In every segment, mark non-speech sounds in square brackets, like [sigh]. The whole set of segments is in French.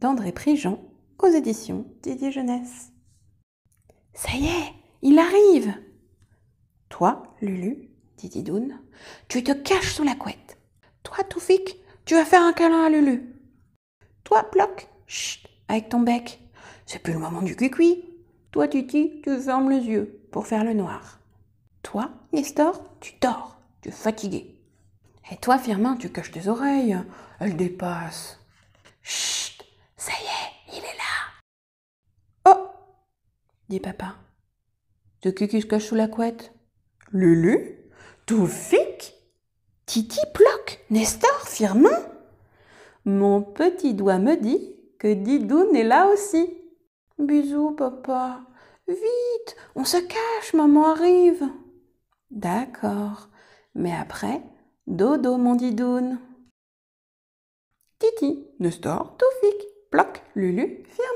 d'André Prigent aux éditions Didier Jeunesse. Ça y est, il arrive Toi, Lulu, dit Doun, tu te caches sous la couette. Toi, Toufik, tu vas faire un câlin à Lulu. Toi, Ploc, chut, avec ton bec. C'est plus le moment du cuicui. Toi, Titi, tu fermes les yeux pour faire le noir. Toi, Nestor, tu dors, tu es fatigué. Et toi, Firmin, tu caches tes oreilles. Elles dépassent. dit papa. De qui se cache sous la couette Lulu Toufik Titi Ploc Nestor Firmin Mon petit doigt me dit que Didoun est là aussi. Bisous, papa. Vite, on se cache, maman arrive. D'accord. Mais après, dodo, mon Didoun. Titi, Nestor, Toufik, Ploc, Lulu, Firmin.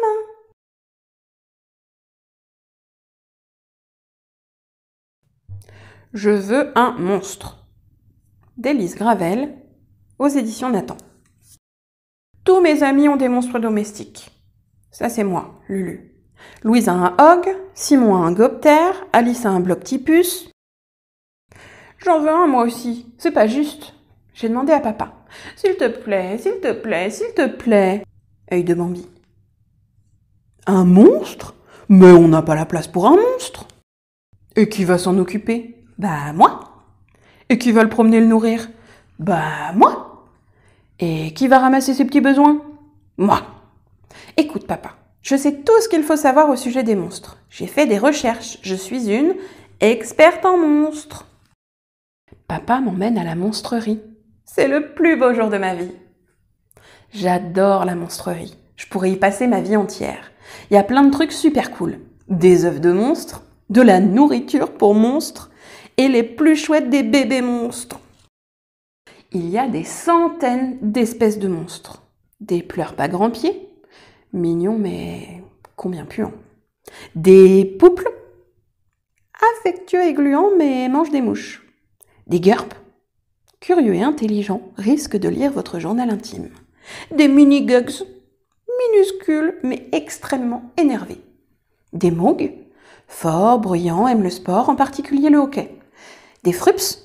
Je veux un monstre. Délice Gravel, aux éditions Nathan. Tous mes amis ont des monstres domestiques. Ça, c'est moi, Lulu. Louise a un hog, Simon a un goptère, Alice a un typus. J'en veux un, moi aussi. C'est pas juste. J'ai demandé à papa. S'il te plaît, s'il te plaît, s'il te plaît. œil de Bambi. Un monstre Mais on n'a pas la place pour un monstre. Et qui va s'en occuper bah moi. Et qui va le promener le nourrir Bah moi. Et qui va ramasser ses petits besoins Moi. Écoute papa, je sais tout ce qu'il faut savoir au sujet des monstres. J'ai fait des recherches, je suis une experte en monstres. Papa m'emmène à la monstrerie. C'est le plus beau jour de ma vie. J'adore la monstrerie. Je pourrais y passer ma vie entière. Il y a plein de trucs super cool. Des œufs de monstres, de la nourriture pour monstres, et les plus chouettes des bébés monstres. Il y a des centaines d'espèces de monstres. Des pleurs pas grand pieds, mignons mais combien puants. Des pouples, affectueux et gluants mais mangent des mouches. Des gurps, curieux et intelligents, risquent de lire votre journal intime. Des mini minuscules mais extrêmement énervés. Des mougues, forts, bruyants, aiment le sport, en particulier le hockey. Des frups,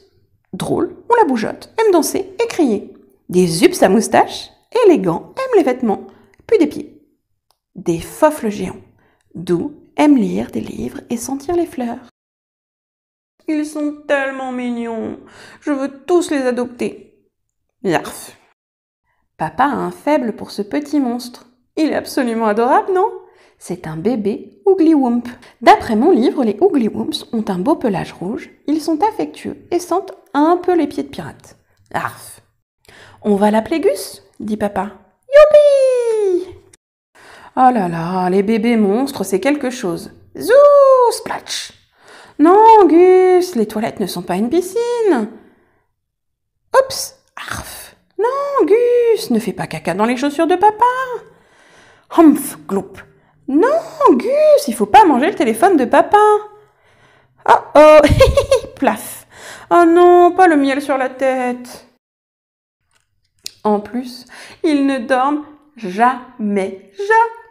drôles, on la bougeotte, aime danser et crier. Des ups à moustache, élégants, aiment les vêtements, puis des pieds. Des fofles géants, doux, aiment lire des livres et sentir les fleurs. Ils sont tellement mignons, je veux tous les adopter. Yarf. Papa a un faible pour ce petit monstre. Il est absolument adorable, non c'est un bébé Oogliwoomp. D'après mon livre, les wooms ont un beau pelage rouge, ils sont affectueux et sentent un peu les pieds de pirate. Arf On va l'appeler Gus dit papa. Youpi Oh là là, les bébés monstres, c'est quelque chose. Zou Splatch Non, Gus, les toilettes ne sont pas une piscine Oups Arf Non, Gus, ne fais pas caca dans les chaussures de papa Humph Gloup non, Gus, il faut pas manger le téléphone de papa. Ah, oh oh, [laughs] plaf. Oh non, pas le miel sur la tête. En plus, ils ne dorment jamais,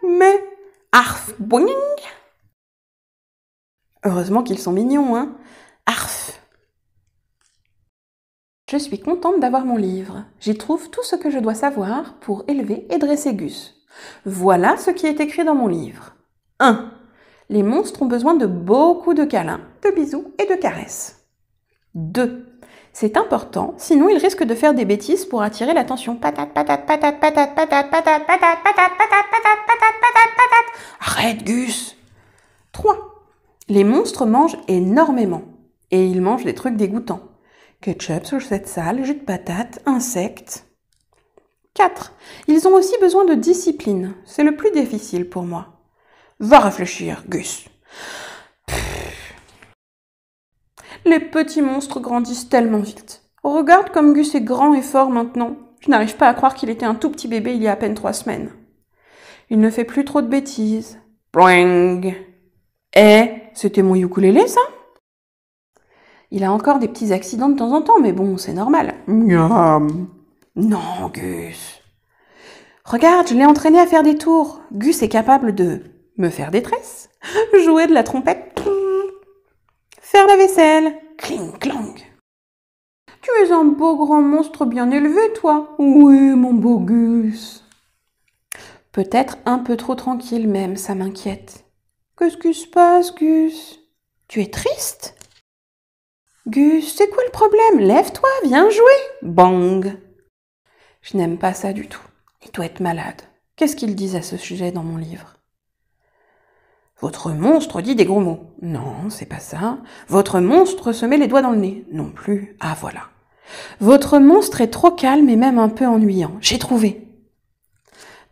jamais. Arf, boing. Heureusement qu'ils sont mignons, hein. Arf. Je suis contente d'avoir mon livre. J'y trouve tout ce que je dois savoir pour élever et dresser Gus. Voilà ce qui est écrit dans mon livre. 1. Les monstres ont besoin de beaucoup de câlins, de bisous et de caresses. 2. C'est important, sinon ils risquent de faire des bêtises pour attirer l'attention. Patate, patate, patate, patate, patate, patate, patate, patate, patate, patate, patate, Arrête, Gus 3. Les monstres mangent énormément. Et ils mangent des trucs dégoûtants. Ketchup, cette salle, jus de patate, insectes. 4. Ils ont aussi besoin de discipline. C'est le plus difficile pour moi. Va réfléchir, Gus. Les petits monstres grandissent tellement vite. Regarde comme Gus est grand et fort maintenant. Je n'arrive pas à croire qu'il était un tout petit bébé il y a à peine trois semaines. Il ne fait plus trop de bêtises. Boing Eh, c'était mon ukulélé, ça Il a encore des petits accidents de temps en temps, mais bon, c'est normal. Miam non, Gus. Regarde, je l'ai entraîné à faire des tours. Gus est capable de me faire des tresses, [laughs] jouer de la trompette, [laughs] faire la vaisselle, cling clang. Tu es un beau grand monstre bien élevé, toi. Oui, mon beau Gus. Peut-être un peu trop tranquille même, ça m'inquiète. Qu'est-ce qui se passe, Gus Tu es triste Gus, c'est quoi le problème Lève-toi, viens jouer. Bang je n'aime pas ça du tout. Il doit être malade. Qu'est-ce qu'ils disent à ce sujet dans mon livre Votre monstre dit des gros mots. Non, c'est pas ça. Votre monstre se met les doigts dans le nez. Non plus. Ah voilà. Votre monstre est trop calme et même un peu ennuyant. J'ai trouvé.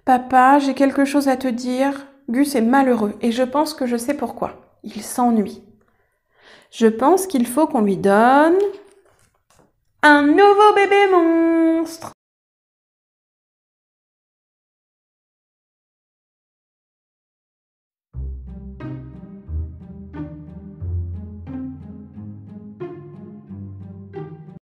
Papa, j'ai quelque chose à te dire. Gus est malheureux et je pense que je sais pourquoi. Il s'ennuie. Je pense qu'il faut qu'on lui donne un nouveau bébé monstre.